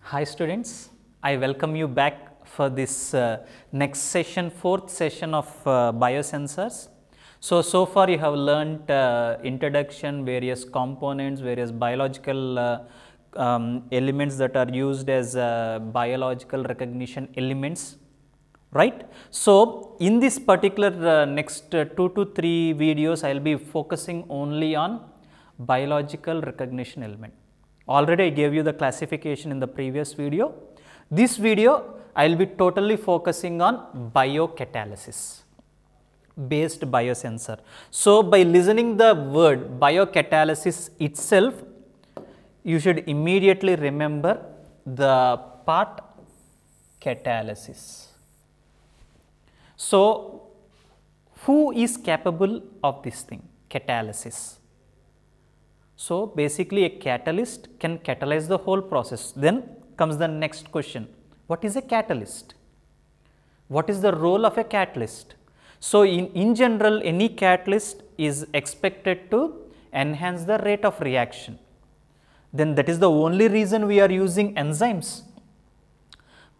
Hi students, I welcome you back for this uh, next session, fourth session of uh, biosensors. So, so far you have learnt uh, introduction, various components, various biological uh, um, elements that are used as uh, biological recognition elements right. So, in this particular uh, next uh, 2 to 3 videos, I will be focusing only on biological recognition element. Already I gave you the classification in the previous video. This video, I will be totally focusing on biocatalysis based biosensor. So, by listening the word biocatalysis itself, you should immediately remember the part catalysis. So, who is capable of this thing? Catalysis. So, basically a catalyst can catalyze the whole process. Then comes the next question, what is a catalyst? What is the role of a catalyst? So, in, in general any catalyst is expected to enhance the rate of reaction. Then that is the only reason we are using enzymes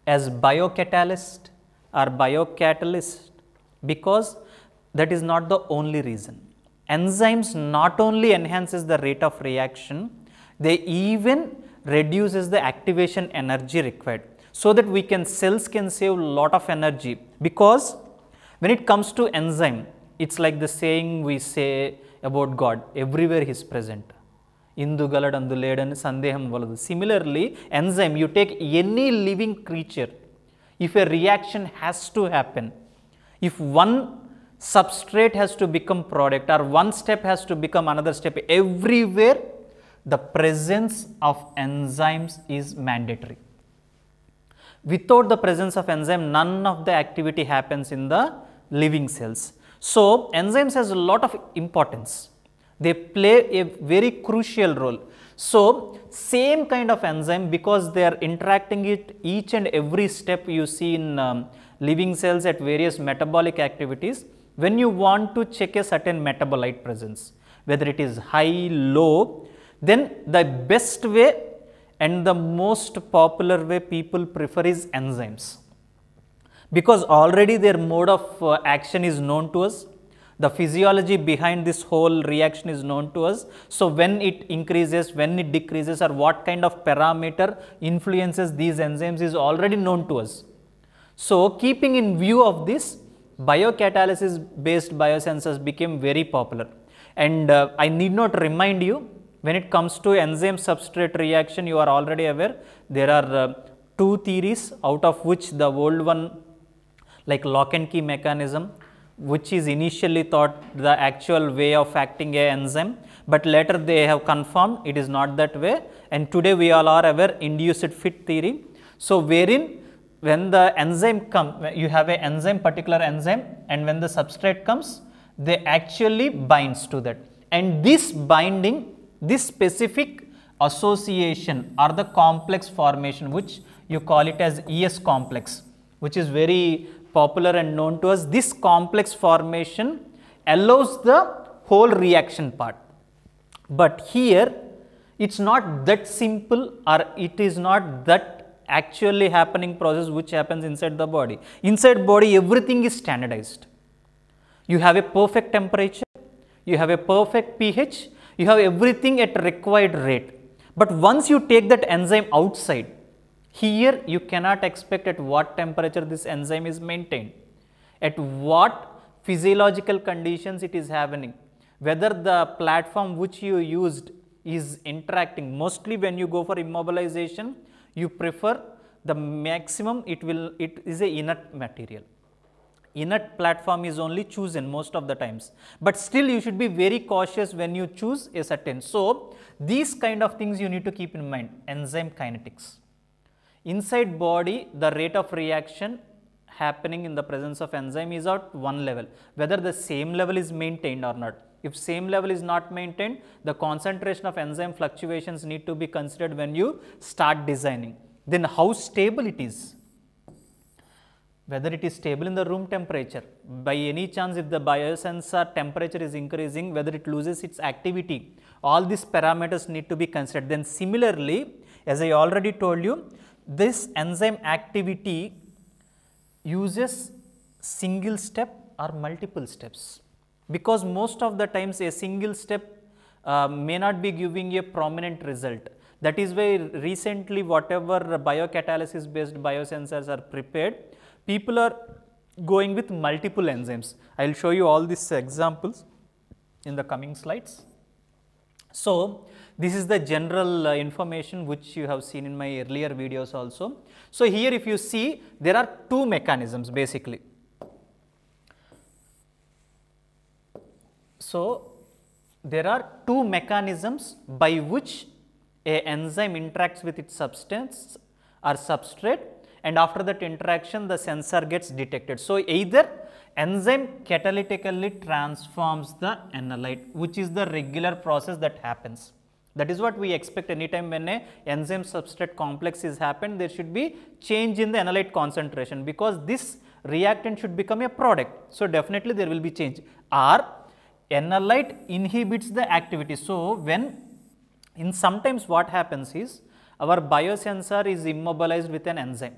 as biocatalyst are biocatalyst because that is not the only reason. Enzymes not only enhances the rate of reaction, they even reduces the activation energy required. So that we can cells can save lot of energy because when it comes to enzyme, it's like the saying we say about God, everywhere he is present. Indugalad anduledan sandeham valadu. Similarly, enzyme, you take any living creature, if a reaction has to happen, if one substrate has to become product or one step has to become another step, everywhere the presence of enzymes is mandatory. Without the presence of enzyme, none of the activity happens in the living cells. So, enzymes has a lot of importance. They play a very crucial role. So, same kind of enzyme because they are interacting it each and every step you see in um, living cells at various metabolic activities, when you want to check a certain metabolite presence, whether it is high, low, then the best way and the most popular way people prefer is enzymes because already their mode of uh, action is known to us the physiology behind this whole reaction is known to us. So, when it increases, when it decreases or what kind of parameter influences these enzymes is already known to us. So, keeping in view of this, biocatalysis based biosensors became very popular. And uh, I need not remind you when it comes to enzyme substrate reaction you are already aware there are uh, two theories out of which the old one like lock and key mechanism which is initially thought the actual way of acting a enzyme, but later they have confirmed it is not that way and today we all are aware induced fit theory. So, wherein when the enzyme come, you have a enzyme particular enzyme and when the substrate comes, they actually binds to that and this binding, this specific association or the complex formation which you call it as ES complex which is very popular and known to us, this complex formation allows the whole reaction part. But here it is not that simple or it is not that actually happening process which happens inside the body. Inside body everything is standardized. You have a perfect temperature, you have a perfect pH, you have everything at required rate. But once you take that enzyme outside, here you cannot expect at what temperature this enzyme is maintained, at what physiological conditions it is happening, whether the platform which you used is interacting. Mostly when you go for immobilization, you prefer the maximum it will, it is a inert material. Inert platform is only chosen most of the times, but still you should be very cautious when you choose a certain. So, these kind of things you need to keep in mind, enzyme kinetics. Inside body, the rate of reaction happening in the presence of enzyme is at one level, whether the same level is maintained or not. If same level is not maintained, the concentration of enzyme fluctuations need to be considered when you start designing. Then how stable it is, whether it is stable in the room temperature. By any chance if the biosensor temperature is increasing, whether it loses its activity, all these parameters need to be considered. Then similarly, as I already told you, this enzyme activity uses single step or multiple steps because most of the times a single step uh, may not be giving a prominent result. That is why recently whatever biocatalysis based biosensors are prepared, people are going with multiple enzymes. I will show you all these examples in the coming slides. So, this is the general uh, information which you have seen in my earlier videos also. So, here if you see there are two mechanisms basically. So, there are two mechanisms by which a enzyme interacts with its substance or substrate and after that interaction the sensor gets detected. So, either enzyme catalytically transforms the analyte which is the regular process that happens. That is what we expect anytime when a enzyme substrate complex is happened, there should be change in the analyte concentration because this reactant should become a product. So, definitely there will be change or analyte inhibits the activity. So, when in sometimes what happens is our biosensor is immobilized with an enzyme.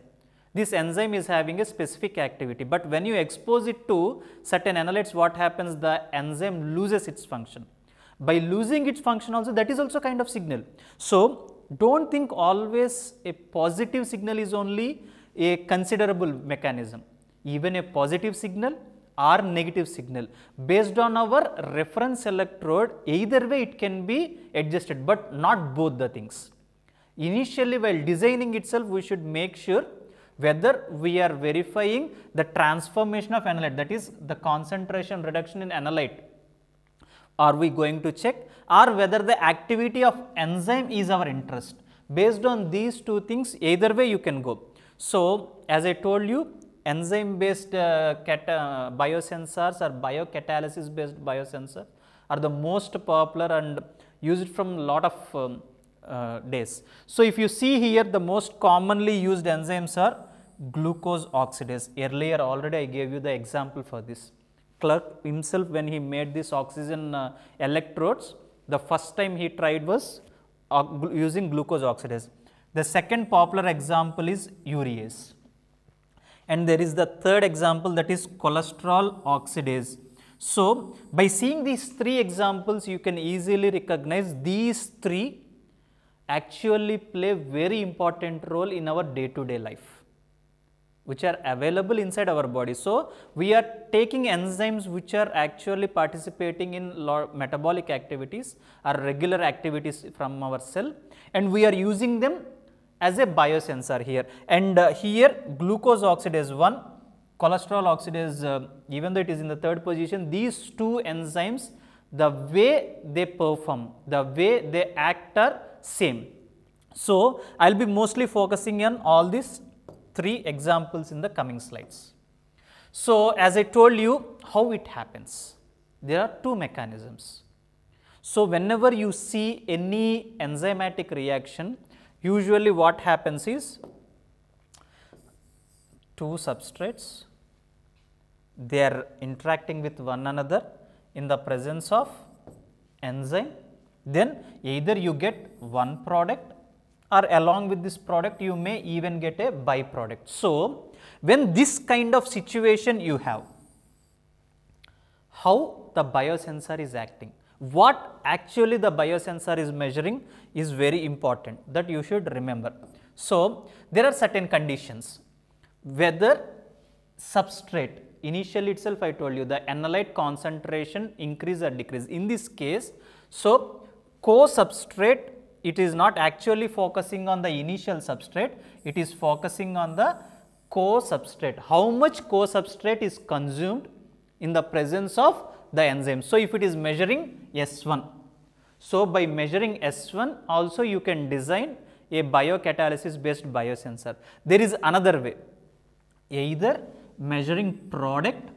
This enzyme is having a specific activity, but when you expose it to certain analytes what happens the enzyme loses its function by losing its function also that is also kind of signal. So, do not think always a positive signal is only a considerable mechanism, even a positive signal or negative signal based on our reference electrode either way it can be adjusted, but not both the things. Initially while designing itself we should make sure whether we are verifying the transformation of analyte that is the concentration reduction in analyte are we going to check or whether the activity of enzyme is our interest. Based on these two things either way you can go. So, as I told you enzyme based uh, uh, biosensors or biocatalysis based biosensor are the most popular and used from lot of um, uh, days. So, if you see here the most commonly used enzymes are glucose oxidase. Earlier already I gave you the example for this. Clerk himself when he made this oxygen uh, electrodes, the first time he tried was uh, using glucose oxidase. The second popular example is urease. And there is the third example that is cholesterol oxidase. So, by seeing these three examples, you can easily recognize these three actually play very important role in our day to day life which are available inside our body. So, we are taking enzymes which are actually participating in metabolic activities or regular activities from our cell and we are using them as a biosensor here. And uh, here glucose oxidase 1, cholesterol oxidase uh, even though it is in the third position, these two enzymes the way they perform, the way they act are same. So, I will be mostly focusing on all these three examples in the coming slides. So, as I told you how it happens, there are two mechanisms. So, whenever you see any enzymatic reaction, usually what happens is two substrates, they are interacting with one another in the presence of enzyme, then either you get one product are along with this product you may even get a byproduct. So, when this kind of situation you have, how the biosensor is acting, what actually the biosensor is measuring is very important that you should remember. So, there are certain conditions whether substrate initial itself I told you the analyte concentration increase or decrease in this case. So, co-substrate it is not actually focusing on the initial substrate, it is focusing on the co-substrate, how much co-substrate is consumed in the presence of the enzyme. So, if it is measuring S1, so by measuring S1 also you can design a biocatalysis based biosensor. There is another way, either measuring product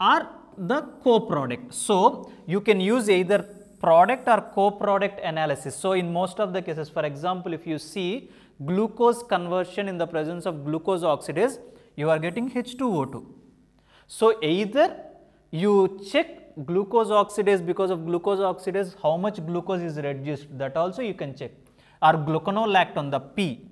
or the co-product. So, you can use either product or co-product analysis. So, in most of the cases for example, if you see glucose conversion in the presence of glucose oxidase, you are getting H2O2. So, either you check glucose oxidase because of glucose oxidase how much glucose is reduced that also you can check or gluconolactone the P.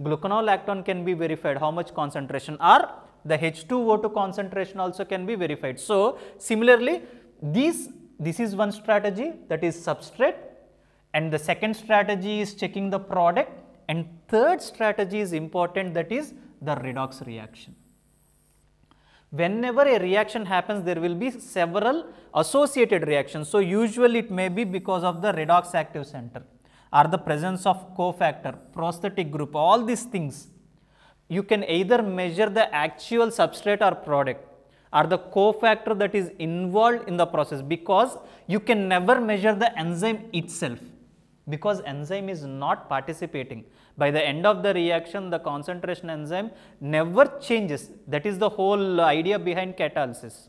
Gluconolactone can be verified how much concentration or the H2O2 concentration also can be verified. So, similarly these this is one strategy that is substrate and the second strategy is checking the product and third strategy is important that is the redox reaction. Whenever a reaction happens there will be several associated reactions. So, usually it may be because of the redox active center or the presence of cofactor, prosthetic group all these things. You can either measure the actual substrate or product are the cofactor that is involved in the process because you can never measure the enzyme itself because enzyme is not participating. By the end of the reaction, the concentration enzyme never changes. That is the whole idea behind catalysis.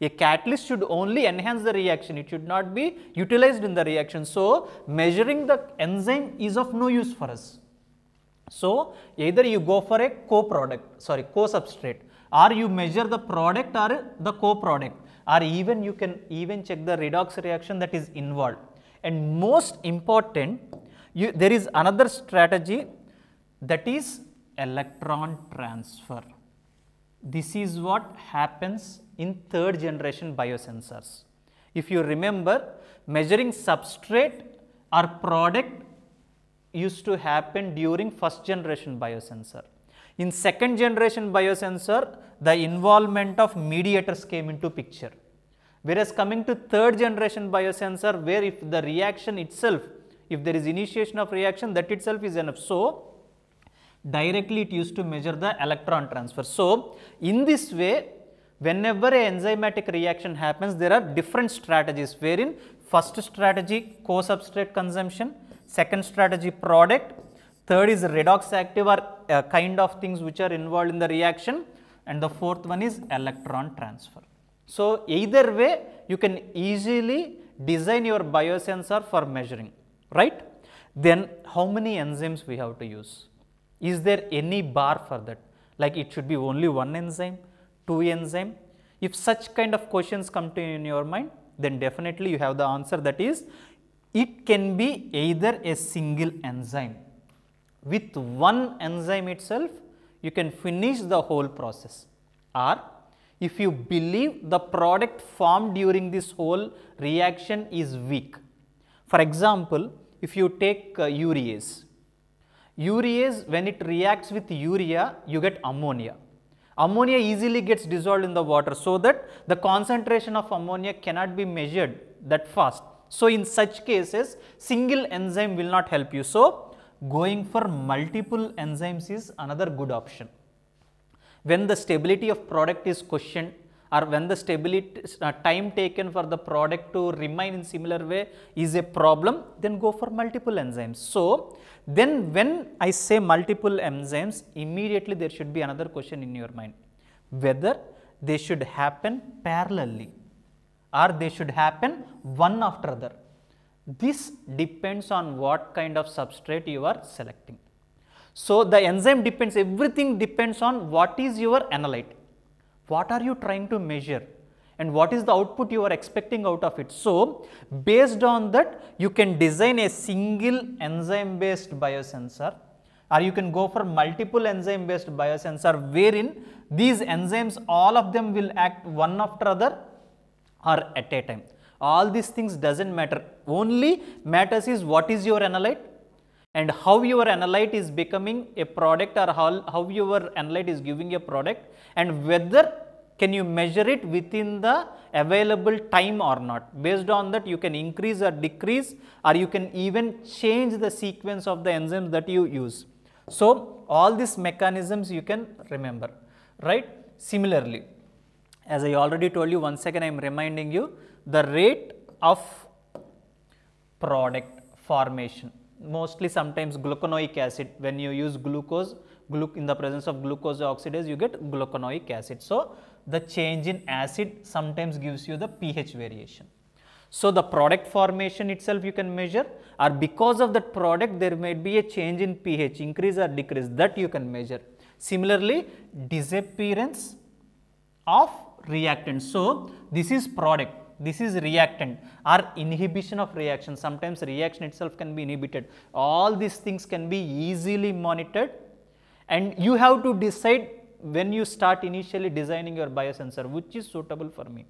A catalyst should only enhance the reaction, it should not be utilized in the reaction. So, measuring the enzyme is of no use for us. So, either you go for a co-product, sorry, co-substrate or you measure the product or the co-product or even you can even check the redox reaction that is involved. And most important, you, there is another strategy that is electron transfer. This is what happens in third generation biosensors. If you remember, measuring substrate or product used to happen during first generation biosensor. In second generation biosensor, the involvement of mediators came into picture. Whereas coming to third generation biosensor where if the reaction itself, if there is initiation of reaction that itself is enough. So, directly it used to measure the electron transfer. So, in this way whenever a enzymatic reaction happens there are different strategies wherein first strategy co-substrate consumption, second strategy product, third is redox active or uh, kind of things which are involved in the reaction and the fourth one is electron transfer. So, either way you can easily design your biosensor for measuring, right. Then how many enzymes we have to use? Is there any bar for that? Like it should be only one enzyme, two enzyme? If such kind of questions come to you in your mind, then definitely you have the answer that is it can be either a single enzyme with one enzyme itself, you can finish the whole process or if you believe the product formed during this whole reaction is weak. For example, if you take uh, urease, urease when it reacts with urea, you get ammonia. Ammonia easily gets dissolved in the water so that the concentration of ammonia cannot be measured that fast. So, in such cases, single enzyme will not help you. So, going for multiple enzymes is another good option. When the stability of product is questioned or when the stability uh, time taken for the product to remain in similar way is a problem, then go for multiple enzymes. So, then when I say multiple enzymes, immediately there should be another question in your mind, whether they should happen parallelly or they should happen one after other. This depends on what kind of substrate you are selecting. So, the enzyme depends everything depends on what is your analyte, what are you trying to measure and what is the output you are expecting out of it. So, based on that you can design a single enzyme based biosensor or you can go for multiple enzyme based biosensor wherein these enzymes all of them will act one after other or at a time all these things doesn't matter. Only matters is what is your analyte and how your analyte is becoming a product or how, how your analyte is giving a product and whether can you measure it within the available time or not. Based on that you can increase or decrease or you can even change the sequence of the enzymes that you use. So, all these mechanisms you can remember, right. Similarly, as I already told you once again I am reminding you the rate of product formation mostly sometimes gluconoic acid when you use glucose glu in the presence of glucose oxidase you get gluconoic acid. So, the change in acid sometimes gives you the pH variation. So, the product formation itself you can measure or because of that product there might be a change in pH increase or decrease that you can measure. Similarly, disappearance of reactants. So, this is product this is reactant or inhibition of reaction sometimes reaction itself can be inhibited all these things can be easily monitored and you have to decide when you start initially designing your biosensor which is suitable for me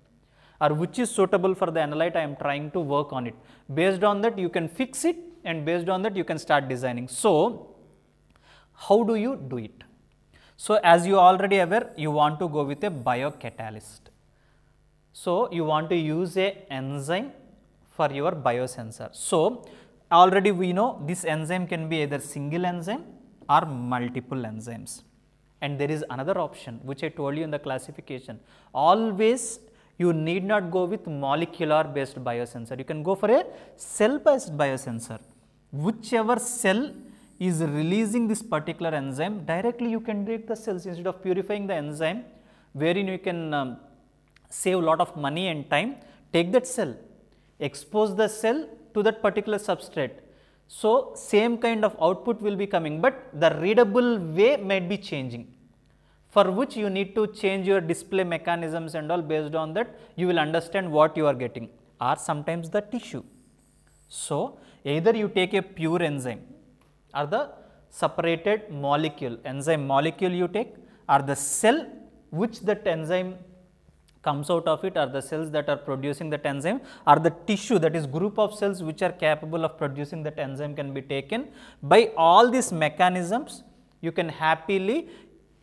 or which is suitable for the analyte I am trying to work on it. Based on that you can fix it and based on that you can start designing. So, how do you do it? So, as you already aware you want to go with a biocatalyst so, you want to use a enzyme for your biosensor. So, already we know this enzyme can be either single enzyme or multiple enzymes. And there is another option which I told you in the classification. Always you need not go with molecular based biosensor. You can go for a cell based biosensor. Whichever cell is releasing this particular enzyme directly you can direct the cells instead of purifying the enzyme wherein you can um, save lot of money and time, take that cell, expose the cell to that particular substrate. So, same kind of output will be coming, but the readable way might be changing for which you need to change your display mechanisms and all based on that you will understand what you are getting or sometimes the tissue. So, either you take a pure enzyme or the separated molecule, enzyme molecule you take or the cell which that enzyme comes out of it are the cells that are producing that enzyme or the tissue that is group of cells which are capable of producing that enzyme can be taken. By all these mechanisms, you can happily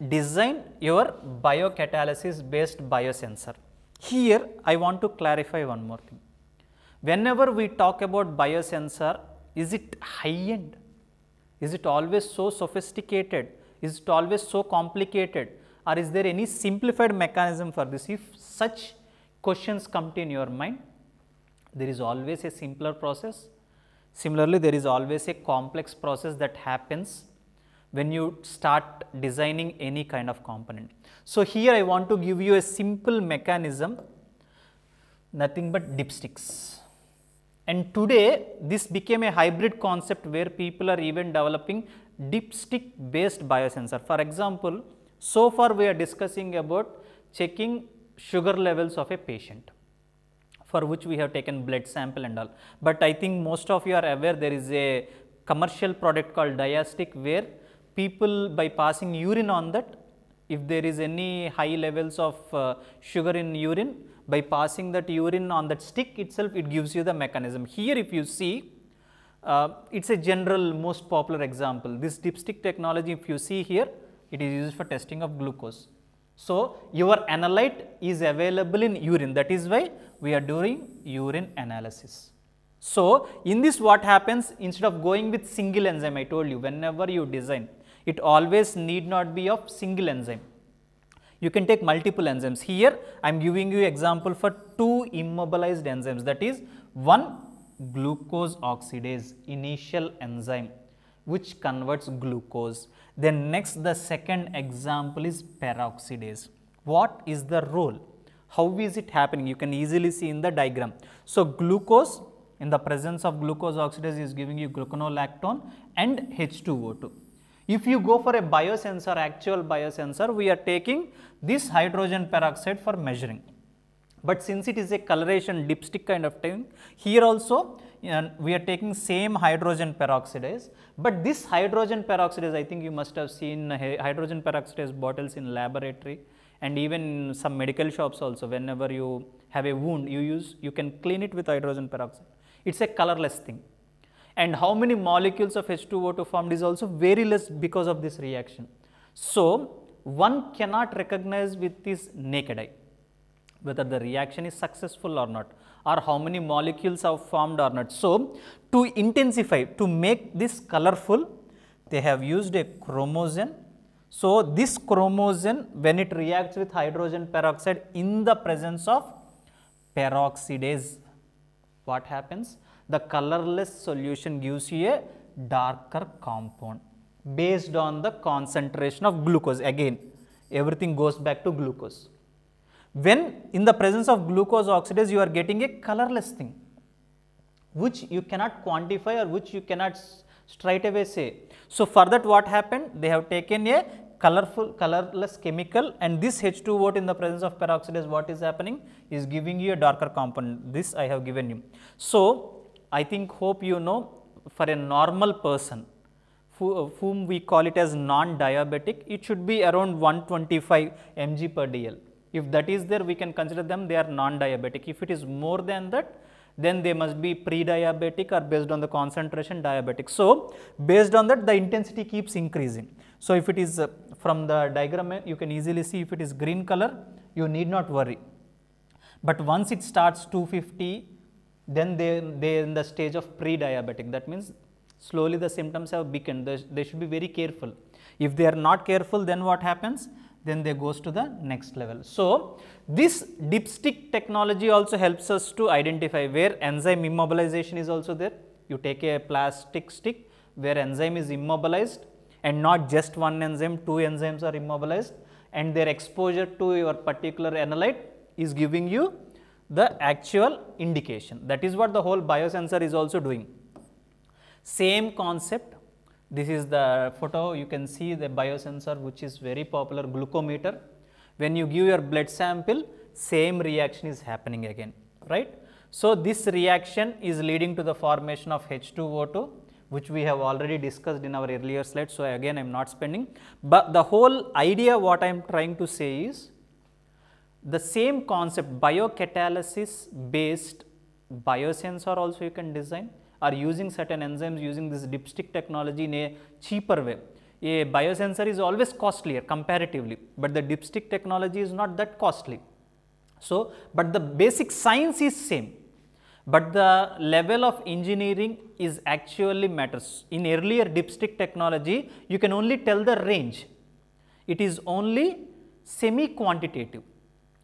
design your biocatalysis based biosensor. Here, I want to clarify one more thing. Whenever we talk about biosensor, is it high end? Is it always so sophisticated? Is it always so complicated? Or is there any simplified mechanism for this? If such questions come to in your mind, there is always a simpler process. Similarly, there is always a complex process that happens when you start designing any kind of component. So, here I want to give you a simple mechanism nothing but dipsticks. And today this became a hybrid concept where people are even developing dipstick based biosensor. For example, so far we are discussing about checking sugar levels of a patient for which we have taken blood sample and all. But I think most of you are aware there is a commercial product called diastic where people by passing urine on that if there is any high levels of uh, sugar in urine by passing that urine on that stick itself it gives you the mechanism. Here if you see uh, it is a general most popular example this dipstick technology if you see here it is used for testing of glucose. So, your analyte is available in urine that is why we are doing urine analysis. So, in this what happens instead of going with single enzyme I told you whenever you design it always need not be of single enzyme. You can take multiple enzymes here I am giving you example for two immobilized enzymes that is one glucose oxidase initial enzyme which converts glucose then next the second example is peroxidase. What is the role? How is it happening? You can easily see in the diagram. So, glucose in the presence of glucose oxidase is giving you gluconolactone and H2O2. If you go for a biosensor, actual biosensor, we are taking this hydrogen peroxide for measuring. But since it is a coloration dipstick kind of thing, here also uh, we are taking same hydrogen peroxidase, but this hydrogen peroxidase I think you must have seen uh, hydrogen peroxidase bottles in laboratory and even some medical shops also whenever you have a wound you use you can clean it with hydrogen peroxide. It is a colorless thing and how many molecules of H2O2 formed is also very less because of this reaction. So, one cannot recognize with this naked eye whether the reaction is successful or not or how many molecules are formed or not. So, to intensify to make this colorful they have used a chromogen. So, this chromogen when it reacts with hydrogen peroxide in the presence of peroxidase what happens? The colorless solution gives you a darker compound based on the concentration of glucose again everything goes back to glucose. When in the presence of glucose oxidase, you are getting a colorless thing which you cannot quantify or which you cannot straight away say. So, for that what happened? They have taken a colorful colorless chemical and this H2O in the presence of peroxidase what is happening is giving you a darker component this I have given you. So, I think hope you know for a normal person whom we call it as non-diabetic it should be around 125 mg per dl if that is there, we can consider them they are non-diabetic. If it is more than that, then they must be pre-diabetic or based on the concentration diabetic. So, based on that the intensity keeps increasing. So, if it is uh, from the diagram you can easily see if it is green color you need not worry. But once it starts 250 then they, they in the stage of pre-diabetic that means slowly the symptoms have weakened. They, they should be very careful. If they are not careful then what happens? then they goes to the next level. So, this dipstick technology also helps us to identify where enzyme immobilization is also there. You take a plastic stick where enzyme is immobilized and not just one enzyme, two enzymes are immobilized and their exposure to your particular analyte is giving you the actual indication. That is what the whole biosensor is also doing. Same concept this is the photo, you can see the biosensor which is very popular glucometer. When you give your blood sample, same reaction is happening again, right. So, this reaction is leading to the formation of H2O2 which we have already discussed in our earlier slide. So, again I am not spending, but the whole idea what I am trying to say is the same concept biocatalysis based biosensor also you can design are using certain enzymes using this dipstick technology in a cheaper way. A biosensor is always costlier comparatively, but the dipstick technology is not that costly. So, but the basic science is same, but the level of engineering is actually matters. In earlier dipstick technology, you can only tell the range. It is only semi quantitative.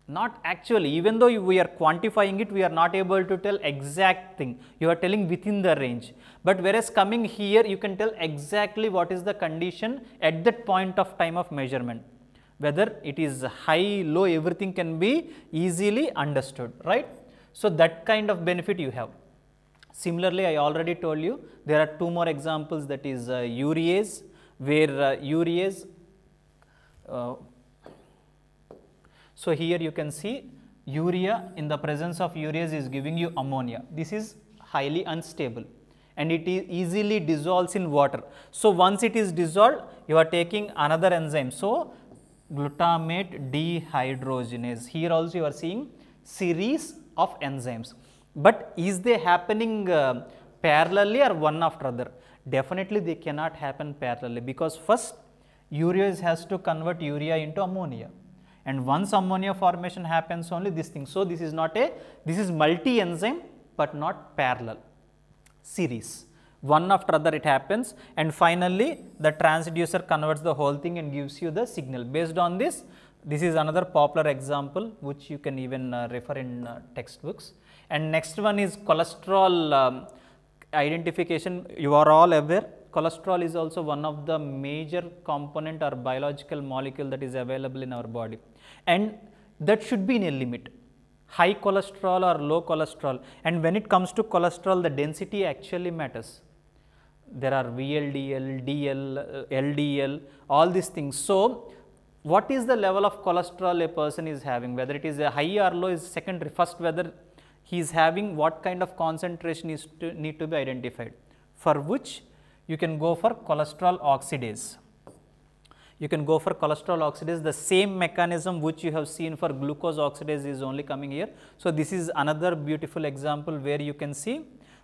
Not actually, even though we are quantifying it, we are not able to tell exact thing. You are telling within the range. But whereas coming here, you can tell exactly what is the condition at that point of time of measurement. Whether it is high, low, everything can be easily understood, right. So, that kind of benefit you have. Similarly, I already told you there are two more examples that is uh, urease where uh, urease uh, so here you can see urea in the presence of urease is giving you ammonia. This is highly unstable and it is easily dissolves in water. So once it is dissolved, you are taking another enzyme. So glutamate dehydrogenase. Here also you are seeing series of enzymes. But is they happening uh, parallelly or one after other? Definitely they cannot happen parallelly because first urease has to convert urea into ammonia and once ammonia formation happens only this thing. So, this is not a this is multi enzyme, but not parallel series one after other it happens and finally, the transducer converts the whole thing and gives you the signal. Based on this, this is another popular example which you can even uh, refer in uh, textbooks. And next one is cholesterol um, identification, you are all aware cholesterol is also one of the major component or biological molecule that is available in our body and that should be in a limit high cholesterol or low cholesterol and when it comes to cholesterol the density actually matters. There are VLDL, DL, LDL uh, all these things. So, what is the level of cholesterol a person is having whether it is a high or low is secondary first whether he is having what kind of concentration is to need to be identified for which you can go for cholesterol oxidase. You can go for cholesterol oxidase, the same mechanism which you have seen for glucose oxidase is only coming here. So, this is another beautiful example where you can see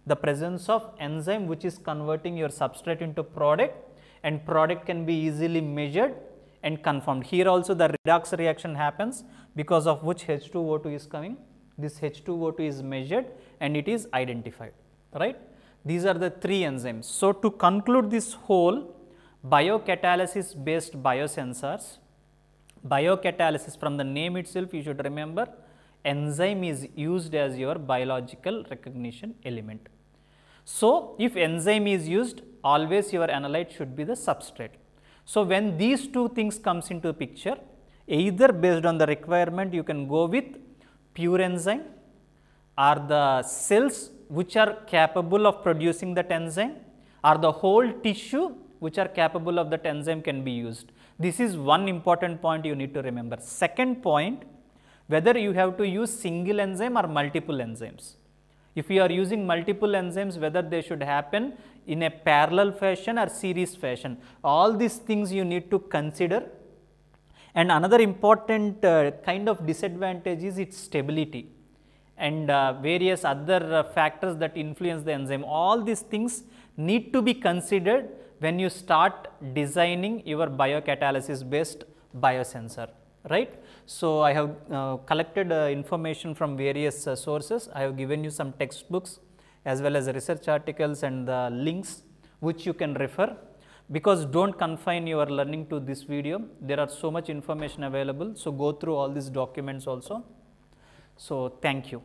the presence of enzyme which is converting your substrate into product and product can be easily measured and confirmed. Here also the redox reaction happens because of which H2O2 is coming. This H2O2 is measured and it is identified, right. These are the three enzymes. So, to conclude this whole biocatalysis based biosensors biocatalysis from the name itself you should remember enzyme is used as your biological recognition element. So, if enzyme is used always your analyte should be the substrate. So, when these two things comes into picture either based on the requirement you can go with pure enzyme or the cells which are capable of producing that enzyme or the whole tissue which are capable of that enzyme can be used. This is one important point you need to remember. Second point, whether you have to use single enzyme or multiple enzymes. If you are using multiple enzymes, whether they should happen in a parallel fashion or series fashion, all these things you need to consider. And another important uh, kind of disadvantage is its stability and uh, various other uh, factors that influence the enzyme. All these things need to be considered when you start designing your biocatalysis based biosensor right. So, I have uh, collected uh, information from various uh, sources, I have given you some textbooks as well as research articles and the links which you can refer because do not confine your learning to this video, there are so much information available. So, go through all these documents also. So, thank you.